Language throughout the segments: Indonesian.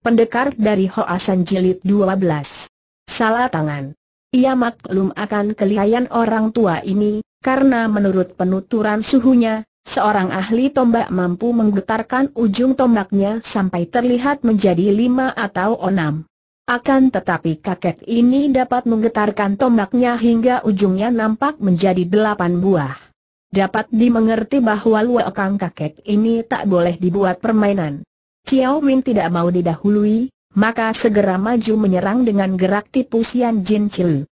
pendekar dari Hoasan Jilid 12. Salah tangan. Ia maklum akan kelihayan orang tua ini, karena menurut penuturan suhunya, seorang ahli tombak mampu menggetarkan ujung tombaknya sampai terlihat menjadi lima atau enam. Akan tetapi kakek ini dapat menggetarkan tombaknya hingga ujungnya nampak menjadi delapan buah. Dapat dimengerti bahwa luakang kakek ini tak boleh dibuat permainan. Chiao Win tidak mau didahului, maka segera maju menyerang dengan gerak tipu Sian Jin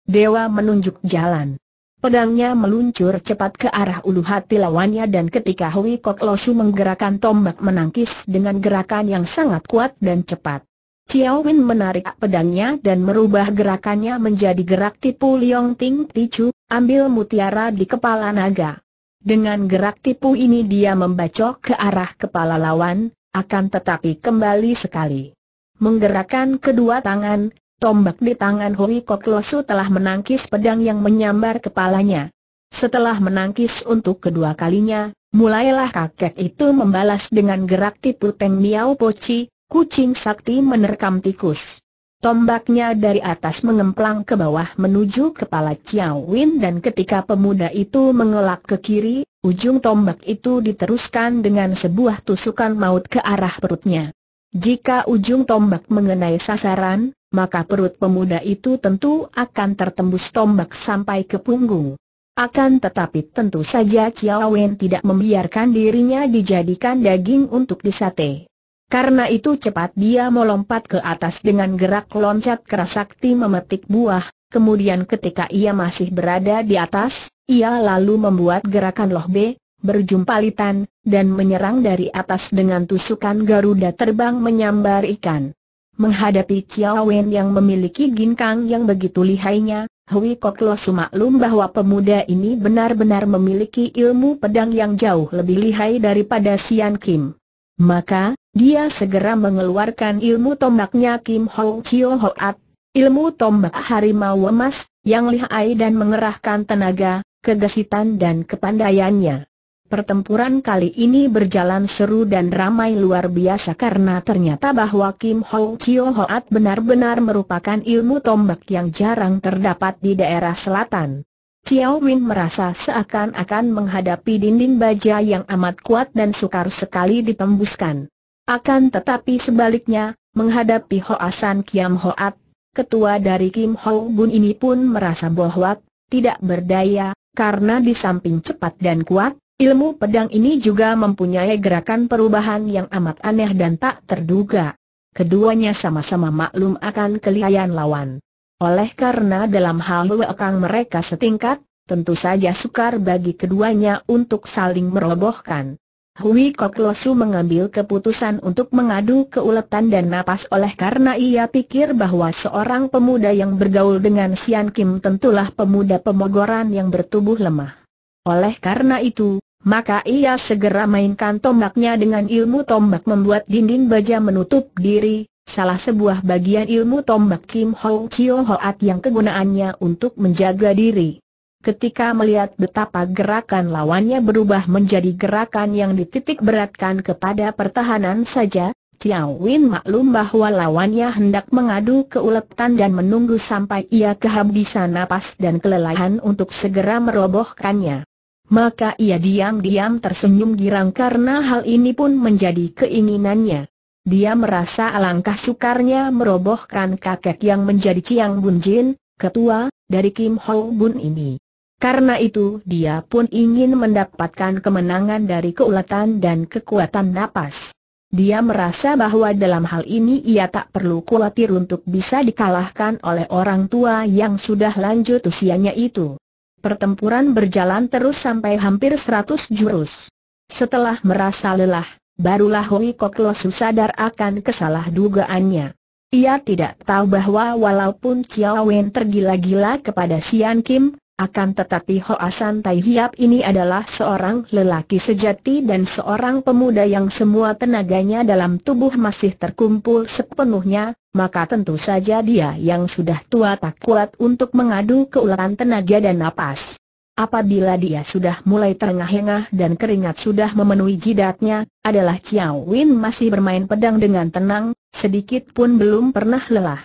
Dewa menunjuk jalan. Pedangnya meluncur cepat ke arah ulu hati lawannya dan ketika Hui Kok Losu menggerakkan tombak menangkis dengan gerakan yang sangat kuat dan cepat. Chiao Win menarik pedangnya dan merubah gerakannya menjadi gerak tipu Liong Ting Tichu, ambil mutiara di kepala naga. Dengan gerak tipu ini dia membacok ke arah kepala lawan, akan tetapi kembali sekali. Menggerakkan kedua tangan, tombak di tangan Hui Kok Losu telah menangkis pedang yang menyambar kepalanya. Setelah menangkis untuk kedua kalinya, mulailah kakek itu membalas dengan gerak tipu Teng Miao Poci, kucing sakti menerkam tikus. Tombaknya dari atas mengemplang ke bawah menuju kepala Chiao Win dan ketika pemuda itu mengelak ke kiri, Ujung tombak itu diteruskan dengan sebuah tusukan maut ke arah perutnya. Jika ujung tombak mengenai sasaran, maka perut pemuda itu tentu akan tertembus tombak sampai ke punggung. Akan tetapi tentu saja Chiao tidak membiarkan dirinya dijadikan daging untuk disate. Karena itu cepat dia melompat ke atas dengan gerak loncat kerasakti memetik buah, kemudian ketika ia masih berada di atas, ia lalu membuat gerakan loh B, berjumpalitan, dan menyerang dari atas dengan tusukan Garuda terbang menyambar ikan. Menghadapi Chiao Wen yang memiliki ginkang yang begitu lihainya, Hui Kok Lo sumaklum bahwa pemuda ini benar-benar memiliki ilmu pedang yang jauh lebih lihai daripada Sian Kim. Maka, dia segera mengeluarkan ilmu tombaknya Kim Ho Ho At, ilmu tombak harimau emas, yang lihai dan mengerahkan tenaga, kegesitan dan kepandaiannya. Pertempuran kali ini berjalan seru dan ramai luar biasa karena ternyata bahwa Kim Ho Chio Hoat benar-benar merupakan ilmu tombak yang jarang terdapat di daerah selatan. Chiao Win merasa seakan-akan menghadapi dinding baja yang amat kuat dan sukar sekali ditembuskan. Akan tetapi sebaliknya, menghadapi Hoasan Kiam Hoat, ketua dari Kim Ho Bun ini pun merasa bahwa tidak berdaya, karena di samping cepat dan kuat, ilmu pedang ini juga mempunyai gerakan perubahan yang amat aneh dan tak terduga. Keduanya sama-sama maklum akan kelihayan lawan. Oleh karena dalam hal wakang mereka setingkat, tentu saja sukar bagi keduanya untuk saling merobohkan. Hui Kok Losu mengambil keputusan untuk mengadu keuletan dan napas oleh karena ia pikir bahwa seorang pemuda yang bergaul dengan Sian Kim tentulah pemuda pemogoran yang bertubuh lemah. Oleh karena itu, maka ia segera mainkan tombaknya dengan ilmu tombak membuat dinding baja menutup diri, salah sebuah bagian ilmu tombak Kim Ho Chio Hoat yang kegunaannya untuk menjaga diri. Ketika melihat betapa gerakan lawannya berubah menjadi gerakan yang dititik beratkan kepada pertahanan saja, Tiao Win maklum bahwa lawannya hendak mengadu keuletan dan menunggu sampai ia kehabisan napas dan kelelahan untuk segera merobohkannya. Maka ia diam-diam tersenyum girang karena hal ini pun menjadi keinginannya. Dia merasa alangkah sukarnya merobohkan kakek yang menjadi Chiang Jin, ketua, dari Kim Ho Bun ini. Karena itu dia pun ingin mendapatkan kemenangan dari keuletan dan kekuatan napas. Dia merasa bahwa dalam hal ini ia tak perlu khawatir untuk bisa dikalahkan oleh orang tua yang sudah lanjut usianya itu. Pertempuran berjalan terus sampai hampir seratus jurus. Setelah merasa lelah, barulah Hoi Kok Losu sadar akan kesalah dugaannya. Ia tidak tahu bahwa walaupun Chiao Wen tergila-gila kepada Sian Kim, akan tetapi Hoasan Tai Hiap ini adalah seorang lelaki sejati dan seorang pemuda yang semua tenaganya dalam tubuh masih terkumpul sepenuhnya, maka tentu saja dia yang sudah tua tak kuat untuk mengadu keulatan tenaga dan napas. Apabila dia sudah mulai terengah-engah dan keringat sudah memenuhi jidatnya, adalah Chiao Win masih bermain pedang dengan tenang, sedikit pun belum pernah lelah.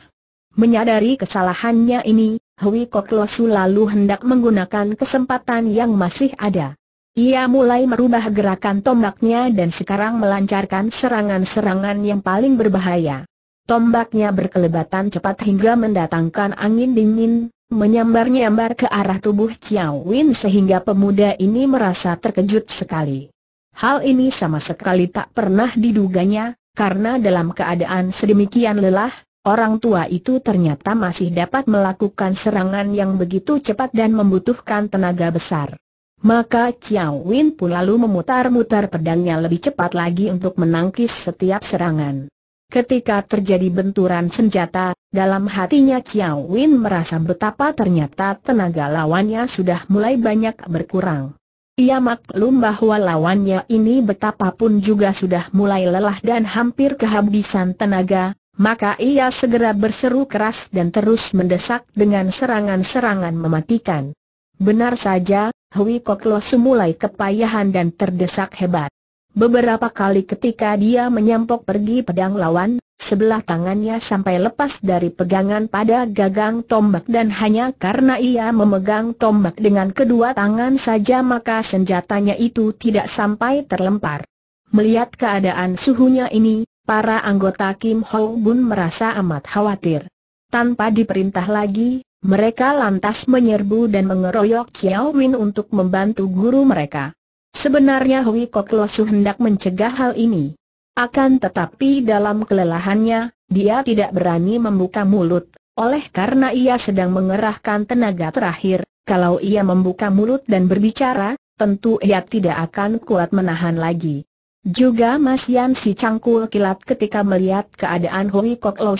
Menyadari kesalahannya ini, Hui Kok Losu lalu hendak menggunakan kesempatan yang masih ada. Ia mulai merubah gerakan tombaknya dan sekarang melancarkan serangan-serangan yang paling berbahaya. Tombaknya berkelebatan cepat hingga mendatangkan angin dingin, menyambar-nyambar ke arah tubuh Chiao Win sehingga pemuda ini merasa terkejut sekali. Hal ini sama sekali tak pernah diduganya, karena dalam keadaan sedemikian lelah, Orang tua itu ternyata masih dapat melakukan serangan yang begitu cepat dan membutuhkan tenaga besar. Maka Chiao Win pun lalu memutar-mutar pedangnya lebih cepat lagi untuk menangkis setiap serangan. Ketika terjadi benturan senjata, dalam hatinya Chiao Win merasa betapa ternyata tenaga lawannya sudah mulai banyak berkurang. Ia maklum bahwa lawannya ini betapapun juga sudah mulai lelah dan hampir kehabisan tenaga, maka ia segera berseru keras dan terus mendesak dengan serangan-serangan mematikan. Benar saja, Hui Kok Lo semulai kepayahan dan terdesak hebat. Beberapa kali ketika dia menyampok pergi pedang lawan, sebelah tangannya sampai lepas dari pegangan pada gagang tombak dan hanya karena ia memegang tombak dengan kedua tangan saja maka senjatanya itu tidak sampai terlempar. Melihat keadaan suhunya ini, para anggota Kim Hong Bun merasa amat khawatir. Tanpa diperintah lagi, mereka lantas menyerbu dan mengeroyok Xiao Win untuk membantu guru mereka. Sebenarnya Hui Kok su hendak mencegah hal ini. Akan tetapi dalam kelelahannya, dia tidak berani membuka mulut, oleh karena ia sedang mengerahkan tenaga terakhir, kalau ia membuka mulut dan berbicara, tentu ia tidak akan kuat menahan lagi. Juga Mas Yan si cangkul kilat ketika melihat keadaan Hui Kok Lo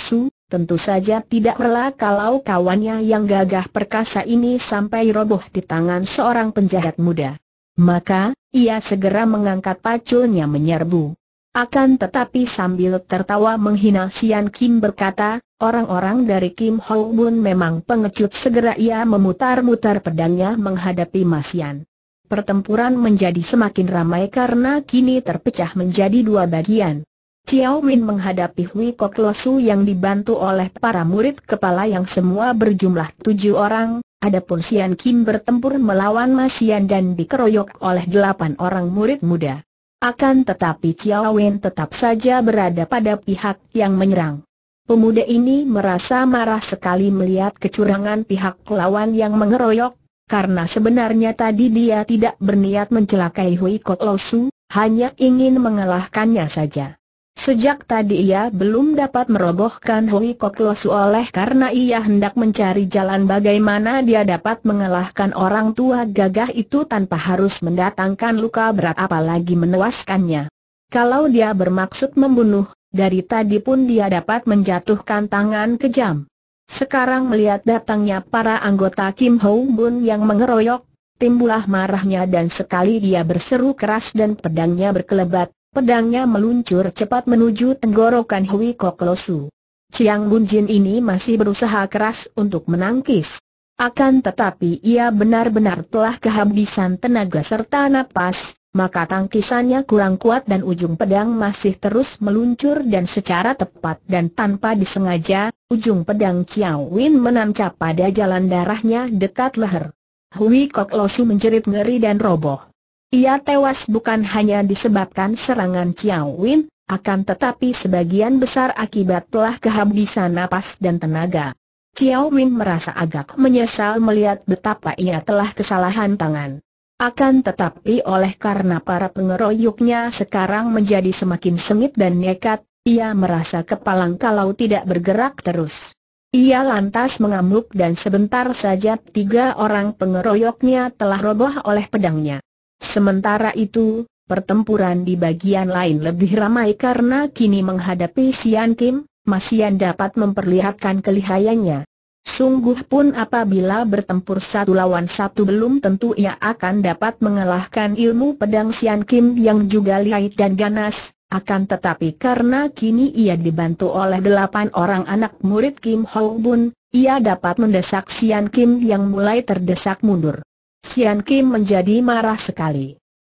tentu saja tidak rela kalau kawannya yang gagah perkasa ini sampai roboh di tangan seorang penjahat muda. Maka, ia segera mengangkat paculnya menyerbu. Akan tetapi sambil tertawa menghina Sian Kim berkata, orang-orang dari Kim Ho Bun memang pengecut segera ia memutar-mutar pedangnya menghadapi Mas Yan pertempuran menjadi semakin ramai karena kini terpecah menjadi dua bagian. Chiao Min menghadapi Hui Kok Losu yang dibantu oleh para murid kepala yang semua berjumlah tujuh orang, adapun Sian Kim bertempur melawan Ma Sian dan dikeroyok oleh delapan orang murid muda. Akan tetapi Chiao Wen tetap saja berada pada pihak yang menyerang. Pemuda ini merasa marah sekali melihat kecurangan pihak lawan yang mengeroyok, karena sebenarnya tadi dia tidak berniat mencelakai Hui Kok Lo hanya ingin mengalahkannya saja. Sejak tadi ia belum dapat merobohkan Hui Kok Lo oleh karena ia hendak mencari jalan bagaimana dia dapat mengalahkan orang tua gagah itu tanpa harus mendatangkan luka berat apalagi menewaskannya. Kalau dia bermaksud membunuh, dari tadi pun dia dapat menjatuhkan tangan kejam. Sekarang melihat datangnya para anggota Kim Ho Bun yang mengeroyok, timbullah marahnya dan sekali dia berseru keras dan pedangnya berkelebat, pedangnya meluncur cepat menuju tenggorokan Hui Kok Losu. Chiang Bun Jin ini masih berusaha keras untuk menangkis. Akan tetapi ia benar-benar telah kehabisan tenaga serta napas, maka tangkisannya kurang kuat dan ujung pedang masih terus meluncur dan secara tepat dan tanpa disengaja, ujung pedang Chiao Win menancap pada jalan darahnya dekat leher. Hui Kok Losu menjerit ngeri dan roboh. Ia tewas bukan hanya disebabkan serangan Chiao Win, akan tetapi sebagian besar akibat telah kehabisan napas dan tenaga. Chiao Win merasa agak menyesal melihat betapa ia telah kesalahan tangan. Akan tetapi oleh karena para pengeroyoknya sekarang menjadi semakin sengit dan nekat, ia merasa kepalang kalau tidak bergerak terus. Ia lantas mengamuk dan sebentar saja tiga orang pengeroyoknya telah roboh oleh pedangnya. Sementara itu, pertempuran di bagian lain lebih ramai karena kini menghadapi Sian Kim, masih dapat memperlihatkan kelihayannya. Sungguh pun apabila bertempur satu lawan satu belum tentu ia akan dapat mengalahkan ilmu pedang Sian Kim yang juga lihai dan ganas, akan tetapi karena kini ia dibantu oleh delapan orang anak murid Kim Ho Bun, ia dapat mendesak Sian Kim yang mulai terdesak mundur. Sian Kim menjadi marah sekali.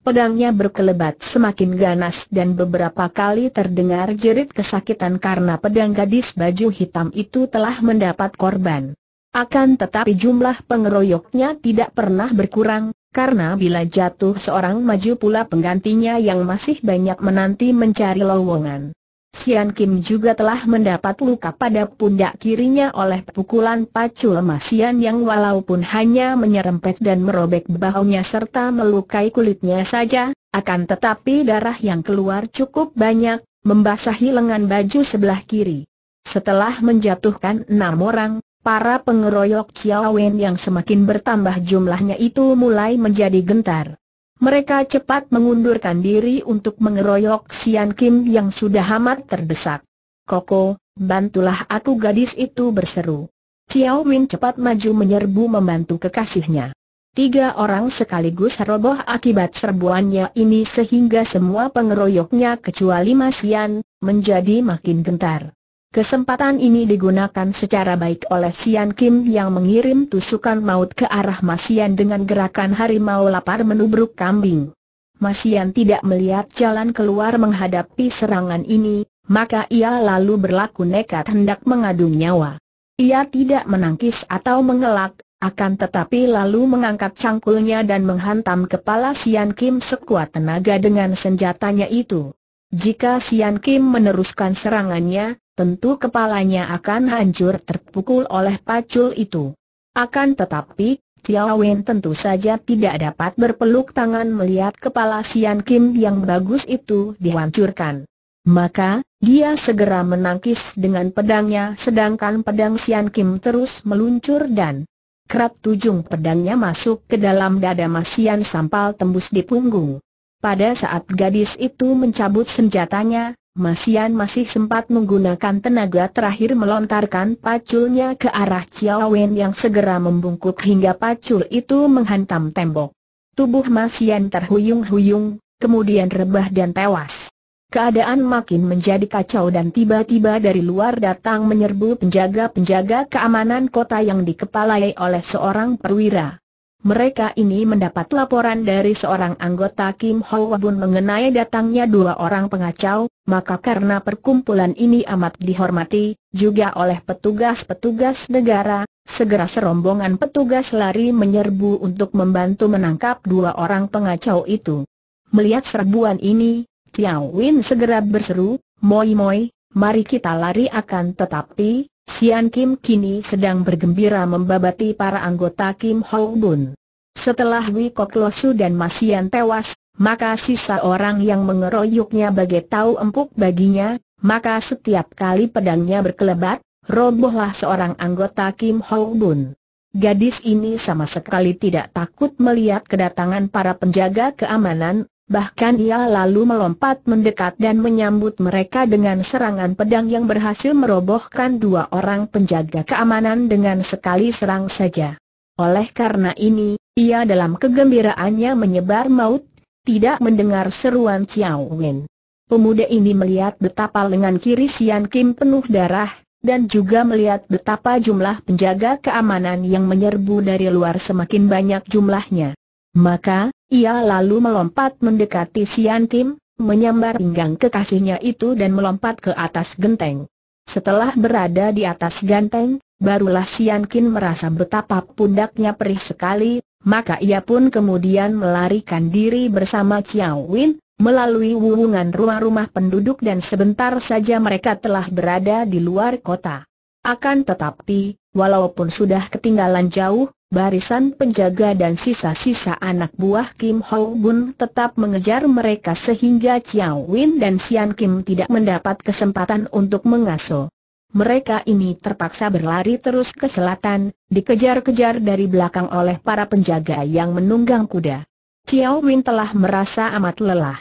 Pedangnya berkelebat semakin ganas dan beberapa kali terdengar jerit kesakitan karena pedang gadis baju hitam itu telah mendapat korban. Akan tetapi jumlah pengeroyoknya tidak pernah berkurang, karena bila jatuh seorang maju pula penggantinya yang masih banyak menanti mencari lowongan. Sian Kim juga telah mendapat luka pada pundak kirinya oleh pukulan pacul emas Sian yang walaupun hanya menyerempet dan merobek bahunya serta melukai kulitnya saja, akan tetapi darah yang keluar cukup banyak, membasahi lengan baju sebelah kiri. Setelah menjatuhkan enam orang, para pengeroyok Chiawen yang semakin bertambah jumlahnya itu mulai menjadi gentar. Mereka cepat mengundurkan diri untuk mengeroyok Sian Kim yang sudah amat terdesak. Koko, bantulah aku gadis itu berseru. Xiao Win cepat maju menyerbu membantu kekasihnya. Tiga orang sekaligus roboh akibat serbuannya ini sehingga semua pengeroyoknya kecuali Masian, menjadi makin gentar. Kesempatan ini digunakan secara baik oleh Sian Kim yang mengirim tusukan maut ke arah Masian dengan gerakan harimau lapar menubruk kambing. Masian tidak melihat jalan keluar menghadapi serangan ini, maka ia lalu berlaku nekat hendak mengadu nyawa. Ia tidak menangkis atau mengelak, akan tetapi lalu mengangkat cangkulnya dan menghantam kepala Sian Kim sekuat tenaga dengan senjatanya itu. Jika Sian Kim meneruskan serangannya, tentu kepalanya akan hancur terpukul oleh pacul itu. Akan tetapi, Tiao Wen tentu saja tidak dapat berpeluk tangan melihat kepala Sian Kim yang bagus itu dihancurkan. Maka, dia segera menangkis dengan pedangnya sedangkan pedang Sian Kim terus meluncur dan kerap tujung pedangnya masuk ke dalam dada Masian sampal tembus di punggung. Pada saat gadis itu mencabut senjatanya, Masian masih sempat menggunakan tenaga terakhir melontarkan paculnya ke arah Chiao Wen yang segera membungkuk hingga pacul itu menghantam tembok. Tubuh Masian terhuyung-huyung, kemudian rebah dan tewas. Keadaan makin menjadi kacau dan tiba-tiba dari luar datang menyerbu penjaga-penjaga keamanan kota yang dikepalai oleh seorang perwira. Mereka ini mendapat laporan dari seorang anggota Kim Ho Wabun mengenai datangnya dua orang pengacau, maka karena perkumpulan ini amat dihormati, juga oleh petugas-petugas negara, segera serombongan petugas lari menyerbu untuk membantu menangkap dua orang pengacau itu. Melihat serbuan ini, Xiao Win segera berseru, Moi Moi, mari kita lari akan tetapi, Sian Kim kini sedang bergembira membabati para anggota Kim Ho Bun. Setelah Wei Kok Losu dan Masian tewas, maka sisa orang yang mengeroyoknya bagai tahu empuk baginya, maka setiap kali pedangnya berkelebat, robohlah seorang anggota Kim Ho Bun. Gadis ini sama sekali tidak takut melihat kedatangan para penjaga keamanan, Bahkan ia lalu melompat mendekat dan menyambut mereka dengan serangan pedang yang berhasil merobohkan dua orang penjaga keamanan dengan sekali serang saja. Oleh karena ini, ia dalam kegembiraannya menyebar maut, tidak mendengar seruan Xiao Wen. Pemuda ini melihat betapa lengan kiri Sian Kim penuh darah, dan juga melihat betapa jumlah penjaga keamanan yang menyerbu dari luar semakin banyak jumlahnya. Maka, ia lalu melompat mendekati Sian Kim, menyambar pinggang kekasihnya itu dan melompat ke atas genteng. Setelah berada di atas genteng, barulah Sian Kim merasa betapa pundaknya perih sekali, maka ia pun kemudian melarikan diri bersama Chiao Win, melalui wuwungan rumah-rumah penduduk dan sebentar saja mereka telah berada di luar kota. Akan tetapi, Walaupun sudah ketinggalan jauh, barisan penjaga dan sisa-sisa anak buah Kim Ho Bun tetap mengejar mereka sehingga Chiao Win dan Sian Kim tidak mendapat kesempatan untuk mengaso. Mereka ini terpaksa berlari terus ke selatan, dikejar-kejar dari belakang oleh para penjaga yang menunggang kuda. Chiao Win telah merasa amat lelah.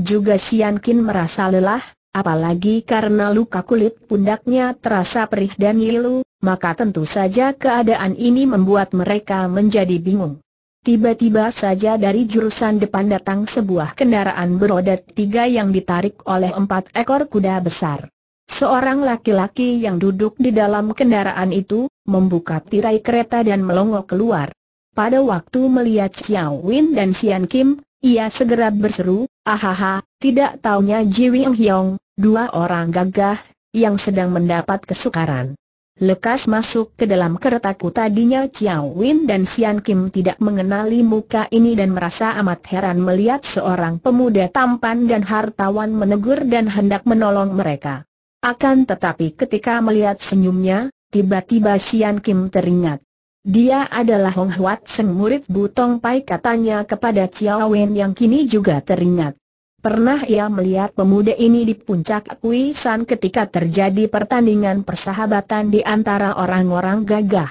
Juga Sian Kim merasa lelah, apalagi karena luka kulit pundaknya terasa perih dan ngilu, maka tentu saja keadaan ini membuat mereka menjadi bingung. Tiba-tiba saja dari jurusan depan datang sebuah kendaraan beroda tiga yang ditarik oleh empat ekor kuda besar. Seorang laki-laki yang duduk di dalam kendaraan itu, membuka tirai kereta dan melongo keluar. Pada waktu melihat Xiao Win dan Xian Kim, ia segera berseru, ahaha, tidak taunya Ji Wing Hyong, dua orang gagah, yang sedang mendapat kesukaran. Lekas masuk ke dalam keretaku tadinya Chiao Win dan Sian Kim tidak mengenali muka ini dan merasa amat heran melihat seorang pemuda tampan dan hartawan menegur dan hendak menolong mereka. Akan tetapi ketika melihat senyumnya, tiba-tiba Sian Kim teringat. Dia adalah Hong Huat Seng murid Butong Pai katanya kepada Chiao Win yang kini juga teringat. Pernah ia melihat pemuda ini di puncak San ketika terjadi pertandingan persahabatan di antara orang-orang gagah.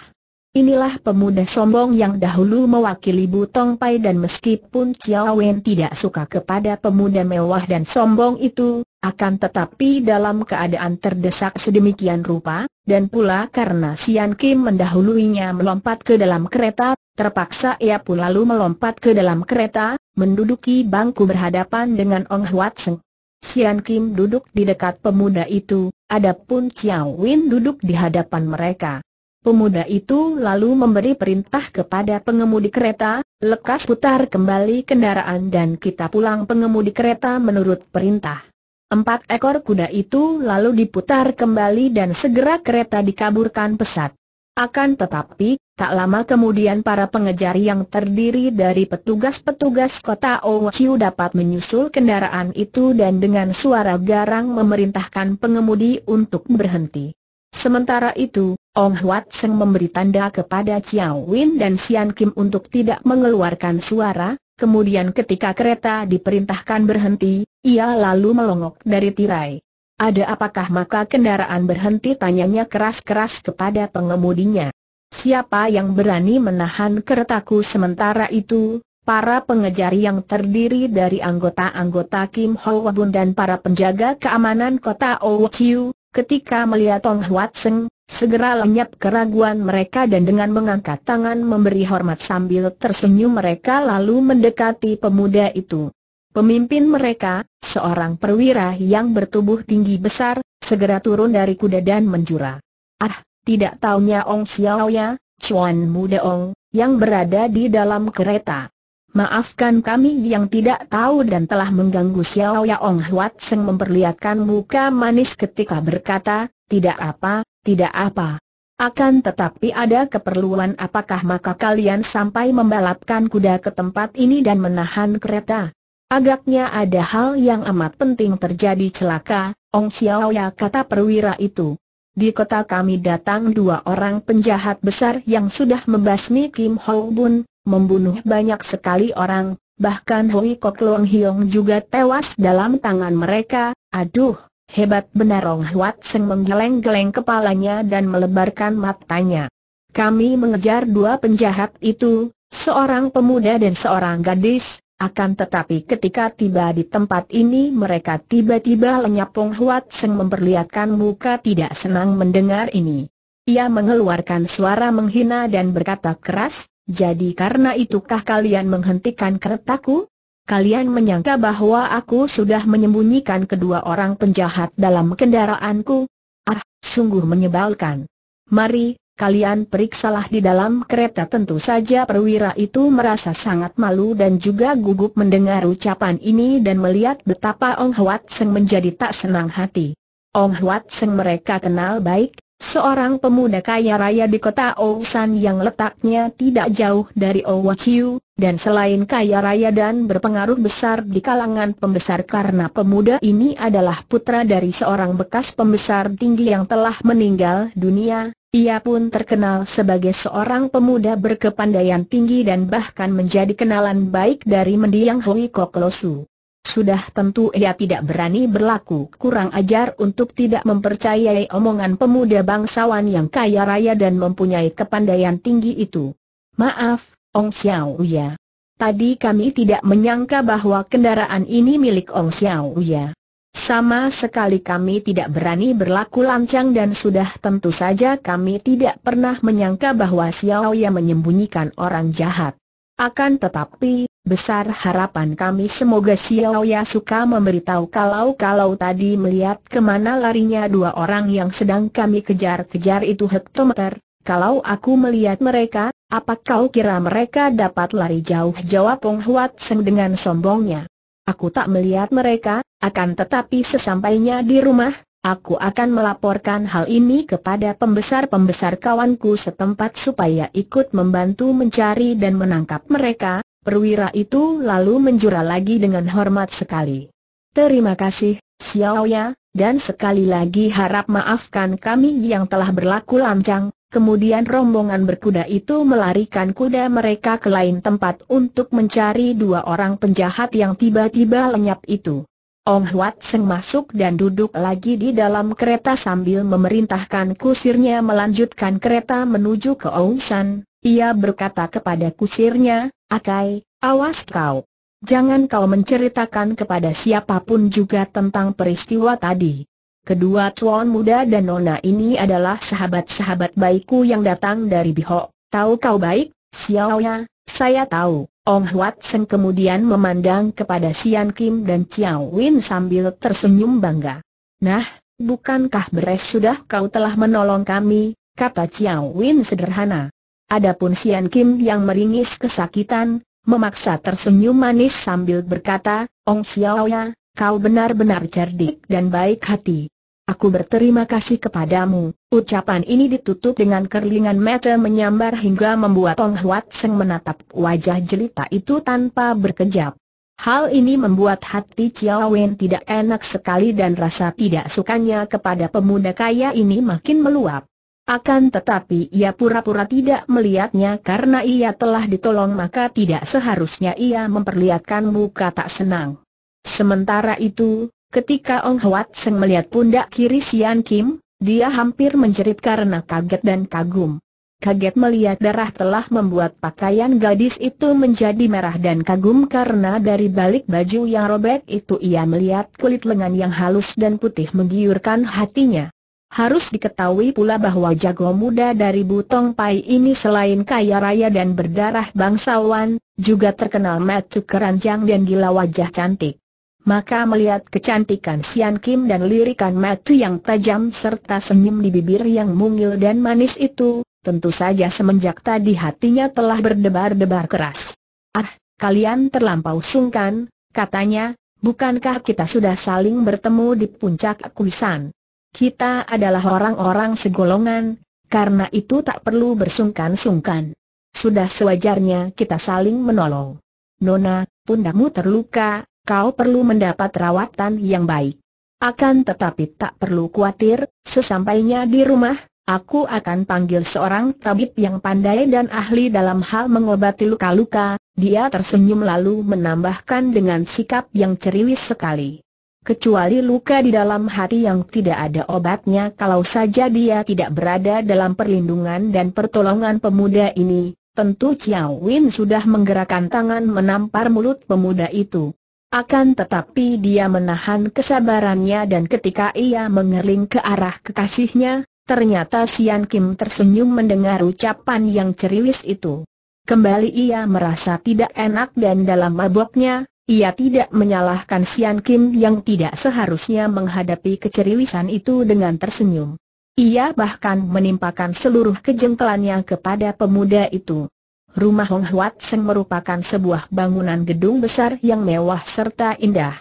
Inilah pemuda sombong yang dahulu mewakili Butong Pai dan meskipun Chiao Wen tidak suka kepada pemuda mewah dan sombong itu, akan tetapi dalam keadaan terdesak sedemikian rupa, dan pula karena Sian Kim mendahuluinya melompat ke dalam kereta, terpaksa ia pun lalu melompat ke dalam kereta, menduduki bangku berhadapan dengan Ong Huat Seng, Sian Kim duduk di dekat pemuda itu, adapun Chiao Win duduk di hadapan mereka. Pemuda itu lalu memberi perintah kepada pengemudi kereta, lekas putar kembali kendaraan dan kita pulang pengemudi kereta menurut perintah. Empat ekor kuda itu lalu diputar kembali dan segera kereta dikaburkan pesat. Akan tetapi, tak lama kemudian para pengejar yang terdiri dari petugas-petugas kota Owochiu dapat menyusul kendaraan itu dan dengan suara garang memerintahkan pengemudi untuk berhenti. Sementara itu, Ong Huat Seng memberi tanda kepada Chiao Win dan Sian Kim untuk tidak mengeluarkan suara, kemudian ketika kereta diperintahkan berhenti, ia lalu melongok dari tirai. Ada apakah maka kendaraan berhenti tanyanya keras-keras kepada pengemudinya. Siapa yang berani menahan keretaku sementara itu, para pengejar yang terdiri dari anggota-anggota Kim Ho Wabun dan para penjaga keamanan kota Owochiu, ketika melihat Tong Huat Seng, segera lenyap keraguan mereka dan dengan mengangkat tangan memberi hormat sambil tersenyum mereka lalu mendekati pemuda itu. Pemimpin mereka, seorang perwira yang bertubuh tinggi besar, segera turun dari kuda dan menjura. Ah, tidak taunya Ong Xiaoya, Chuan Muda Ong, yang berada di dalam kereta. Maafkan kami yang tidak tahu dan telah mengganggu Xiaoya Ong Huat Seng memperlihatkan muka manis ketika berkata, tidak apa, tidak apa. Akan tetapi ada keperluan apakah maka kalian sampai membalapkan kuda ke tempat ini dan menahan kereta? Agaknya ada hal yang amat penting terjadi celaka, Ong Xiao ya kata perwira itu. Di kota kami datang dua orang penjahat besar yang sudah membasmi Kim Ho Bun, membunuh banyak sekali orang, bahkan Hoi Kok Luang Hiong juga tewas dalam tangan mereka, aduh, hebat benar Ong Huat Seng menggeleng-geleng kepalanya dan melebarkan matanya. Kami mengejar dua penjahat itu, seorang pemuda dan seorang gadis, akan tetapi ketika tiba di tempat ini mereka tiba-tiba lenyap Pong Huat Seng memperlihatkan muka tidak senang mendengar ini. Ia mengeluarkan suara menghina dan berkata keras, jadi karena itukah kalian menghentikan keretaku? Kalian menyangka bahwa aku sudah menyembunyikan kedua orang penjahat dalam kendaraanku? Ah, sungguh menyebalkan. Mari, kalian periksalah di dalam kereta tentu saja perwira itu merasa sangat malu dan juga gugup mendengar ucapan ini dan melihat betapa Ong Huat Seng menjadi tak senang hati. Ong Huat Seng mereka kenal baik, seorang pemuda kaya raya di kota Ousan yang letaknya tidak jauh dari Owachiu, dan selain kaya raya dan berpengaruh besar di kalangan pembesar karena pemuda ini adalah putra dari seorang bekas pembesar tinggi yang telah meninggal dunia, ia pun terkenal sebagai seorang pemuda berkepandaian tinggi dan bahkan menjadi kenalan baik dari mendiang Hui Koklosu. Sudah tentu ia tidak berani berlaku kurang ajar untuk tidak mempercayai omongan pemuda bangsawan yang kaya raya dan mempunyai kepandaian tinggi itu. Maaf, Ong Xiao Uya. Tadi kami tidak menyangka bahwa kendaraan ini milik Ong Xiao Uya. Sama sekali kami tidak berani berlaku lancang dan sudah tentu saja kami tidak pernah menyangka bahwa Xiao Ya menyembunyikan orang jahat. Akan tetapi, Besar harapan kami semoga Xiao Ya suka memberitahu kalau-kalau tadi melihat kemana larinya dua orang yang sedang kami kejar-kejar itu hektometer. Kalau aku melihat mereka, apa kau kira mereka dapat lari jauh? Jawab Pong Huat Seng dengan sombongnya. Aku tak melihat mereka, akan tetapi sesampainya di rumah, aku akan melaporkan hal ini kepada pembesar-pembesar kawanku setempat supaya ikut membantu mencari dan menangkap mereka Perwira itu lalu menjura lagi dengan hormat sekali. Terima kasih, Xiao Ya, dan sekali lagi harap maafkan kami yang telah berlaku lancang. Kemudian rombongan berkuda itu melarikan kuda mereka ke lain tempat untuk mencari dua orang penjahat yang tiba-tiba lenyap itu. Ong Huat Seng masuk dan duduk lagi di dalam kereta sambil memerintahkan kusirnya melanjutkan kereta menuju ke San. Ia berkata kepada kusirnya, Akai, awas kau. Jangan kau menceritakan kepada siapapun juga tentang peristiwa tadi. Kedua tuan muda dan nona ini adalah sahabat-sahabat baikku yang datang dari Biho. Tahu kau baik, Xiao ya, saya tahu. Ong Huat Sen kemudian memandang kepada Sian Kim dan Chiao Win sambil tersenyum bangga. Nah, bukankah beres sudah kau telah menolong kami, kata Chiao Win sederhana. Adapun Sian Kim yang meringis kesakitan, memaksa tersenyum manis sambil berkata, Ong Xiao ya, kau benar-benar cerdik dan baik hati. Aku berterima kasih kepadamu. Ucapan ini ditutup dengan kerlingan mata menyambar hingga membuat Ong Huat Seng menatap wajah jelita itu tanpa berkejap. Hal ini membuat hati Chiao Wen tidak enak sekali dan rasa tidak sukanya kepada pemuda kaya ini makin meluap. Akan tetapi ia pura-pura tidak melihatnya karena ia telah ditolong maka tidak seharusnya ia memperlihatkan muka tak senang. Sementara itu, ketika Ong Hwat Seng melihat pundak kiri Sian Kim, dia hampir menjerit karena kaget dan kagum. Kaget melihat darah telah membuat pakaian gadis itu menjadi merah dan kagum karena dari balik baju yang robek itu ia melihat kulit lengan yang halus dan putih menggiurkan hatinya. Harus diketahui pula bahwa jago muda dari Butong Pai ini selain kaya raya dan berdarah bangsawan, juga terkenal matu keranjang dan gila wajah cantik. Maka melihat kecantikan Sian Kim dan lirikan matu yang tajam serta senyum di bibir yang mungil dan manis itu, tentu saja semenjak tadi hatinya telah berdebar-debar keras. Ah, kalian terlampau sungkan, katanya, bukankah kita sudah saling bertemu di puncak kuisan? Kita adalah orang-orang segolongan, karena itu tak perlu bersungkan-sungkan. Sudah sewajarnya kita saling menolong. Nona, pundakmu terluka, kau perlu mendapat rawatan yang baik. Akan tetapi tak perlu khawatir, sesampainya di rumah, Aku akan panggil seorang tabib yang pandai dan ahli dalam hal mengobati luka-luka. Dia tersenyum lalu menambahkan dengan sikap yang ceriwis sekali kecuali luka di dalam hati yang tidak ada obatnya kalau saja dia tidak berada dalam perlindungan dan pertolongan pemuda ini, tentu Chiao Win sudah menggerakkan tangan menampar mulut pemuda itu. Akan tetapi dia menahan kesabarannya dan ketika ia mengerling ke arah kekasihnya, ternyata Sian Kim tersenyum mendengar ucapan yang ceriwis itu. Kembali ia merasa tidak enak dan dalam maboknya, ia tidak menyalahkan Sian Kim yang tidak seharusnya menghadapi keceriwisan itu dengan tersenyum. Ia bahkan menimpakan seluruh kejengkelannya kepada pemuda itu. Rumah Hong Huat Seng merupakan sebuah bangunan gedung besar yang mewah serta indah.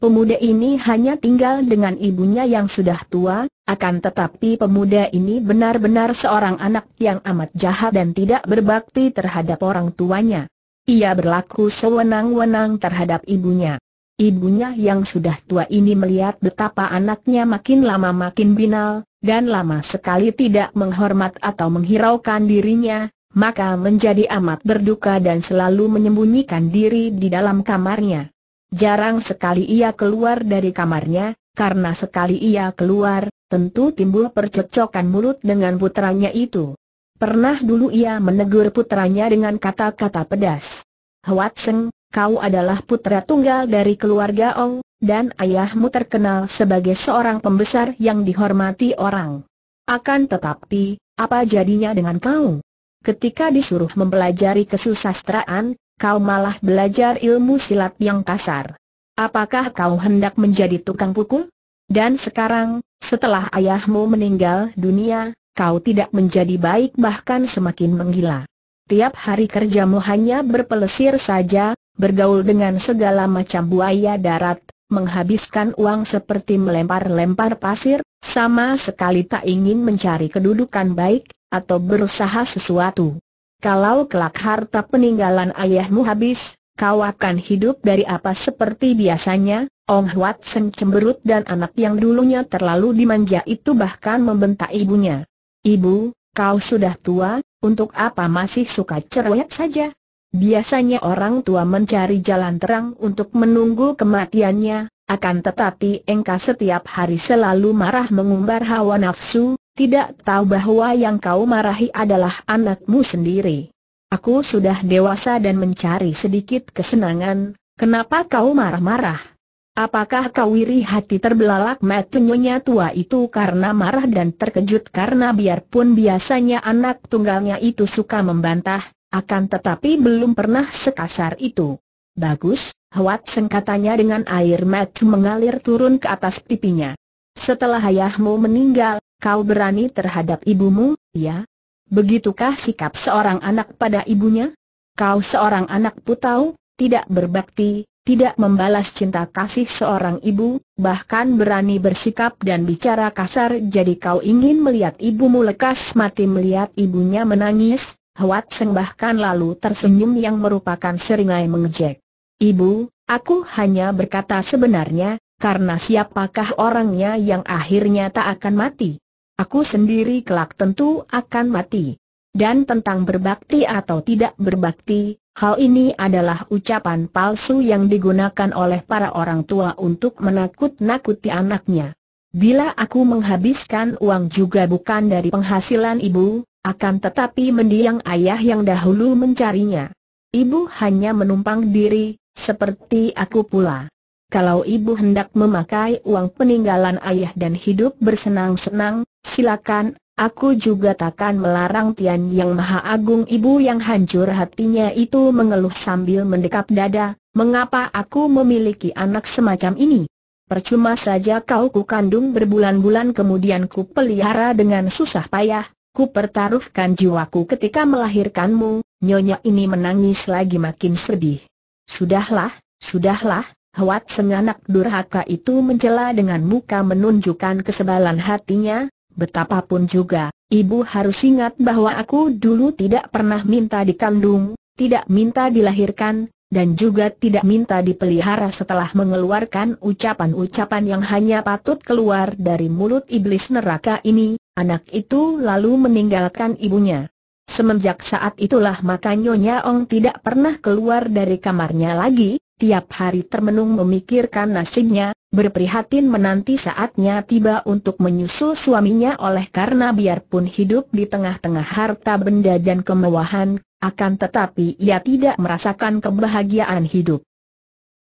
Pemuda ini hanya tinggal dengan ibunya yang sudah tua, akan tetapi pemuda ini benar-benar seorang anak yang amat jahat dan tidak berbakti terhadap orang tuanya. Ia berlaku sewenang-wenang terhadap ibunya. Ibunya yang sudah tua ini melihat betapa anaknya makin lama makin binal, dan lama sekali tidak menghormat atau menghiraukan dirinya, maka menjadi amat berduka dan selalu menyembunyikan diri di dalam kamarnya. Jarang sekali ia keluar dari kamarnya, karena sekali ia keluar, tentu timbul percekcokan mulut dengan putranya itu. Pernah dulu ia menegur putranya dengan kata-kata pedas. huat Seng, kau adalah putra tunggal dari keluarga Ong, dan ayahmu terkenal sebagai seorang pembesar yang dihormati orang. Akan tetapi, apa jadinya dengan kau? Ketika disuruh mempelajari kesusastraan, kau malah belajar ilmu silat yang kasar. Apakah kau hendak menjadi tukang pukul? Dan sekarang, setelah ayahmu meninggal dunia, kau tidak menjadi baik bahkan semakin menggila. Tiap hari kerjamu hanya berpelesir saja, bergaul dengan segala macam buaya darat, menghabiskan uang seperti melempar-lempar pasir, sama sekali tak ingin mencari kedudukan baik, atau berusaha sesuatu. Kalau kelak harta peninggalan ayahmu habis, kau akan hidup dari apa seperti biasanya, Ong Huat Sen cemberut dan anak yang dulunya terlalu dimanja itu bahkan membentak ibunya. Ibu, kau sudah tua, untuk apa masih suka cerewet saja? Biasanya orang tua mencari jalan terang untuk menunggu kematiannya, akan tetapi engkau setiap hari selalu marah mengumbar hawa nafsu, tidak tahu bahwa yang kau marahi adalah anakmu sendiri. Aku sudah dewasa dan mencari sedikit kesenangan, kenapa kau marah-marah? Apakah kau iri hati terbelalak mata tua itu karena marah dan terkejut karena biarpun biasanya anak tunggalnya itu suka membantah, akan tetapi belum pernah sekasar itu. Bagus, Hwat Seng dengan air matu mengalir turun ke atas pipinya. Setelah ayahmu meninggal, kau berani terhadap ibumu, ya? Begitukah sikap seorang anak pada ibunya? Kau seorang anak putau, tidak berbakti, tidak membalas cinta kasih seorang ibu, bahkan berani bersikap dan bicara kasar jadi kau ingin melihat ibumu lekas mati melihat ibunya menangis, Hwat Seng bahkan lalu tersenyum yang merupakan seringai mengejek. Ibu, aku hanya berkata sebenarnya, karena siapakah orangnya yang akhirnya tak akan mati? Aku sendiri kelak tentu akan mati. Dan tentang berbakti atau tidak berbakti, hal ini adalah ucapan palsu yang digunakan oleh para orang tua untuk menakut-nakuti anaknya. Bila aku menghabiskan uang juga bukan dari penghasilan ibu, akan tetapi mendiang ayah yang dahulu mencarinya. Ibu hanya menumpang diri, seperti aku pula. Kalau ibu hendak memakai uang peninggalan ayah dan hidup bersenang-senang, silakan Aku juga takkan melarang Tian Yang Maha Agung Ibu yang hancur hatinya itu mengeluh sambil mendekap dada, mengapa aku memiliki anak semacam ini? Percuma saja kau ku kandung berbulan-bulan kemudian ku pelihara dengan susah payah, ku pertaruhkan jiwaku ketika melahirkanmu, nyonya ini menangis lagi makin sedih. Sudahlah, sudahlah, Hwat senganak durhaka itu mencela dengan muka menunjukkan kesebalan hatinya, Betapapun juga, ibu harus ingat bahwa aku dulu tidak pernah minta dikandung, tidak minta dilahirkan, dan juga tidak minta dipelihara setelah mengeluarkan ucapan-ucapan yang hanya patut keluar dari mulut iblis neraka ini, anak itu lalu meninggalkan ibunya. Semenjak saat itulah maka Nyonya Ong tidak pernah keluar dari kamarnya lagi, tiap hari termenung memikirkan nasibnya, berprihatin menanti saatnya tiba untuk menyusul suaminya oleh karena biarpun hidup di tengah-tengah harta benda dan kemewahan, akan tetapi ia tidak merasakan kebahagiaan hidup.